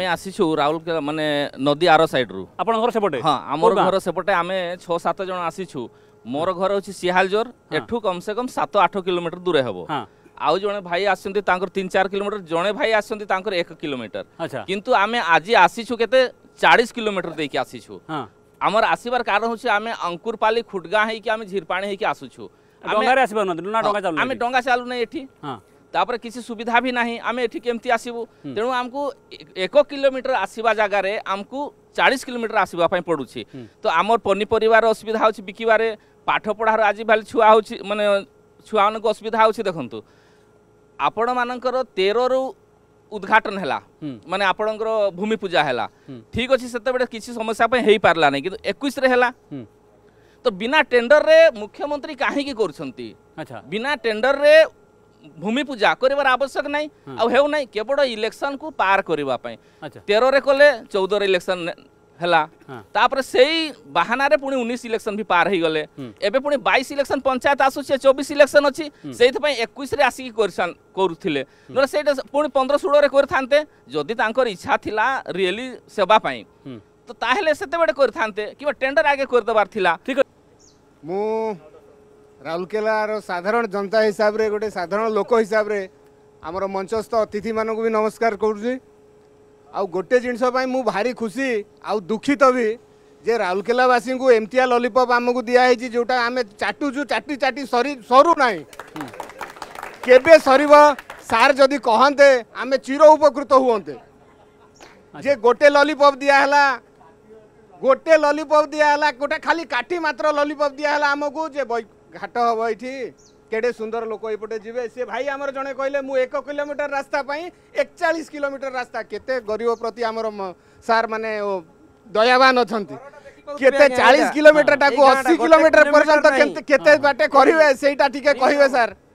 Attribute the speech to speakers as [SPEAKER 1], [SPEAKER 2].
[SPEAKER 1] ଆମେ ଆସିଛୁ ରାଉରକେଲା ମାନେ ନଦୀ ଆର ସାଇଡ୍ରୁ ଆପଣଙ୍କ ଘର ସେପଟେ ହଁ ଆମର ଘର ସେପଟେ ଆମେ ଛଅ ସାତ ଜଣ ଆସିଛୁ ମୋର ଘର ହେଉଛି ସିହାଲଜୋର ଏଠୁ କମ୍ ସେ କମ୍ ସାତ ଆଠ କିଲୋମିଟର ଦୂରେ ହେବ ଆଉ ଜଣେ ଭାଇ ଆସିଛନ୍ତି ତାଙ୍କର ତିନି ଚାରି କିଲୋମିଟର ଜଣେ ଭାଇ ଆସିଛନ୍ତି ତାଙ୍କର ଏକ କିଲୋମିଟର କିନ୍ତୁ ଆମେ ଆଜି ଆସିଛୁ କେତେ ଚାଳିଶ କିଲୋମିଟର ଦେଇକି ଆସିଛୁ ଆମର ଆସିବାର କାରଣ ହେଉଛି ଆମେ ଅଙ୍କୁରପାଲି ଖୁଟଗାଁ ହେଇକି ଆମେ ଝିରପାଣି ହେଇକି ଆସୁଛୁ ଆମେ ଡଙ୍ଗା ଚାଲୁନାହିଁ ଏଠି ତାପରେ କିଛି ସୁବିଧା ବି ନାହିଁ ଆମେ ଏଠିକି କେମିତି ଆସିବୁ ତେଣୁ ଆମକୁ ଏକ କିଲୋମିଟର ଆସିବା ଜାଗାରେ ଆମକୁ ଚାଳିଶ କିଲୋମିଟର ଆସିବା ପାଇଁ ପଡ଼ୁଛି ତ ଆମର ପନିପରିବାର ଅସୁବିଧା ହେଉଛି ବିକିବାରେ ପାଠପଢ଼ାର ଆଜିକାଲି ଛୁଆ ହେଉଛି ମାନେ ଛୁଆମାନଙ୍କୁ ଅସୁବିଧା ହେଉଛି ଦେଖନ୍ତୁ ଆପଣମାନଙ୍କର ତେରରୁ ଉଦ୍ଘାଟନ ହେଲା ମାନେ ଆପଣଙ୍କର ଭୂମି ପୂଜା ହେଲା ଠିକ ଅଛି ସେତେବେଳେ କିଛି ସମସ୍ୟା ପାଇଁ ହେଇପାରିଲା ନାହିଁ କିନ୍ତୁ ଏକୋଇଶରେ ହେଲା ତ ବିନା ଟେଣ୍ଡରରେ ମୁଖ୍ୟମନ୍ତ୍ରୀ କାହିଁକି କରୁଛନ୍ତି ବିନା ଟେଣ୍ଡରରେ ভূমি পূজা করবার আবশ্যক নাই আউ নাই কেবল ইলেকশন কু পার করা তেরের কলে চৌদর ইলেকশন ହେଲା ତାପରେ ସେଇ ବାହାନାରେ ପୁଣି ଉଣେଇଶ ଇଲେକ୍ସନ ବି ପାର ହେଇଗଲେ ଏବେ ପୁଣି ବାଇଶ ଇଲେକ୍ସନ ପଞ୍ଚାୟତ ଆସୁଛି ଚବିଶ ଇଲେକ୍ସନ ଅଛି ସେଇଥିପାଇଁ ଏକୋଇଶରେ ଆସିକି କରୁଥିଲେ ନହେଲେ ସେଇଟା ପୁଣି ପନ୍ଦର ଷୋହଳରେ କରିଥାନ୍ତେ ଯଦି ତାଙ୍କର ଇଚ୍ଛା ଥିଲା ରିଏଲି ସେବା ପାଇଁ ତ ତାହେଲେ ସେତେବେଳେ କରିଥାନ୍ତେ କିମ୍ବା ଟେଣ୍ଡର ଆଗେ କରିଦେବାର ଥିଲା ଠିକ ମୁଁ आरो साधारण जनता हिसाबले गोटे
[SPEAKER 2] साधारण लोक हिसाबले अब मंचस्थ अतिथि भी नमस्कार गर्िसपै म भारी खुसी आउ दुःखित भिजिउरकेलावासी एमतिया ललिप्मु दिएछ चाटु चाटी सरी सरु नै केव सरबि सार जदि कहते आमे चिर उपकृत हवन्त गए लप दिइहेला गोटे ललिप दिइहेला गा खालि काठी मत्र ललिप् दिएम ଘାଟ ହେବ ଏଠି କେଡ଼େ ସୁନ୍ଦର ଲୋକ ଏପଟେ ଯିବେ ସେ ଭାଇ ଆମର ଜଣେ କହିଲେ ମୁଁ ଏକ କିଲୋମିଟର ରାସ୍ତା ପାଇଁ ଏକଚାଳିଶ କିଲୋମିଟର ରାସ୍ତା କେତେ ଗରିବ ପ୍ରତି ଆମର ସାର୍ ମାନେ ଦୟାବାନ ଅଛନ୍ତି କେତେ ଚାଳିଶ କିଲୋମିଟରଟାକୁ ଅଶୀ କିଲୋମିଟର ପର୍ଯ୍ୟନ୍ତ କେତେ ବାଟେ କରିବେ ସେଇଟା ଟିକେ କହିବେ ସାର୍